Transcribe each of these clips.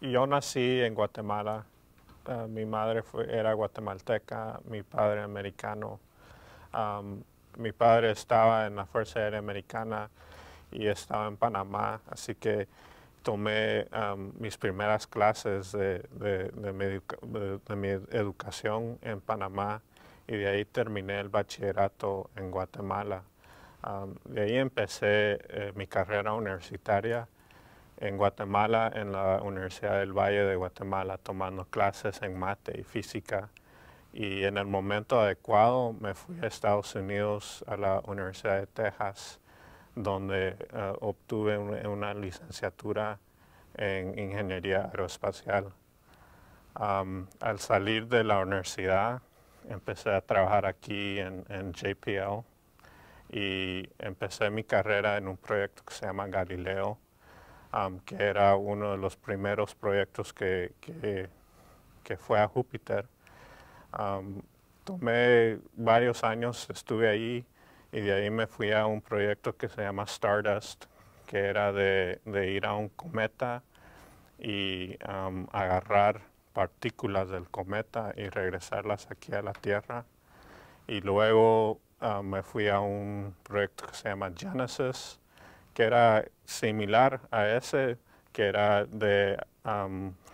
yo nací en Guatemala. Eh, mi madre era guatemalteca, mi padre americano. mi padre estaba en la Fuerza Aérea Americana y estaba en Panamá, así que tomé mis primeras clases de, mi educación en Panamá y de ahí terminé el bachillerato en Guatemala. de ahí empecé eh, mi carrera universitaria en Guatemala, en la Universidad del Valle de Guatemala, tomando clases en mate y física. Y en el momento adecuado me fui a Estados Unidos, a la Universidad de Texas, donde eh, obtuve una, licenciatura en Ingeniería Aeroespacial. al salir de la universidad, empecé a trabajar aquí en JPL y empecé mi carrera en un proyecto que se llama Galileo, que era uno de los primeros proyectos que, que, fue a Júpiter. tomé varios años, estuve ahí y de ahí me fui a un proyecto que se llama Stardust, que era de, ir a un cometa y agarrar partículas del cometa y regresarlas aquí a la Tierra. Y luego ah, me fui a un proyecto que se llama Genesis, que era similar a ese, que era de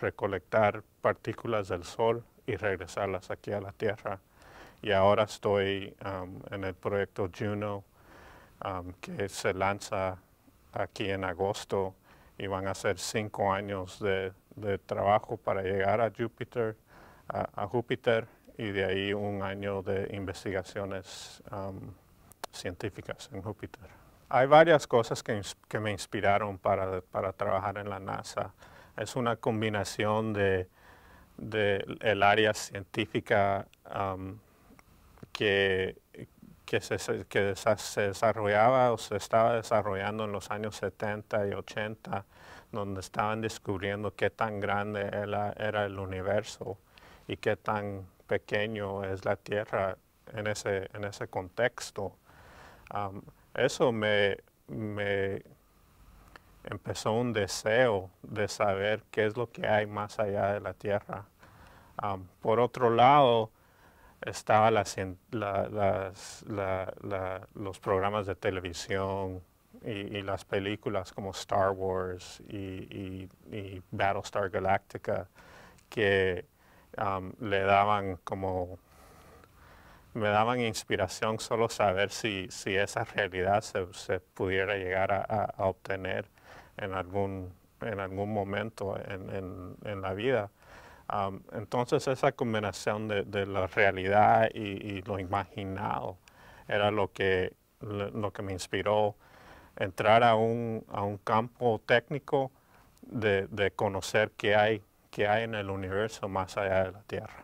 recolectar partículas del sol y regresarlas aquí a la Tierra. Y ahora estoy en el proyecto Juno, que se lanza aquí en agosto y van a ser cinco años de, trabajo para llegar a Júpiter, a, Júpiter y de ahí un año de investigaciones científicas en Júpiter hay varias cosas que, me inspiraron para, trabajar en la NASA. Es una combinación de, el área científica que, que, se, desarrollaba o se estaba desarrollando en los años 70 y 80, donde estaban descubriendo qué tan grande era, el universo y qué tan pequeño es la Tierra en ese, en ese contexto eso me, empezó un deseo de saber qué es lo que hay más allá de la tierra. por otro lado, estaban los programas de televisión y, las películas como Star Wars y, Battlestar Galactica que le daban como me daban inspiración solo saber si, esa realidad se, pudiera llegar a, obtener en algún, en algún momento en, la vida. entonces esa combinación de, la realidad y, lo imaginado era lo que, lo que me inspiró entrar a un, a un campo técnico de, conocer qué hay, qué hay en el universo más allá de la Tierra.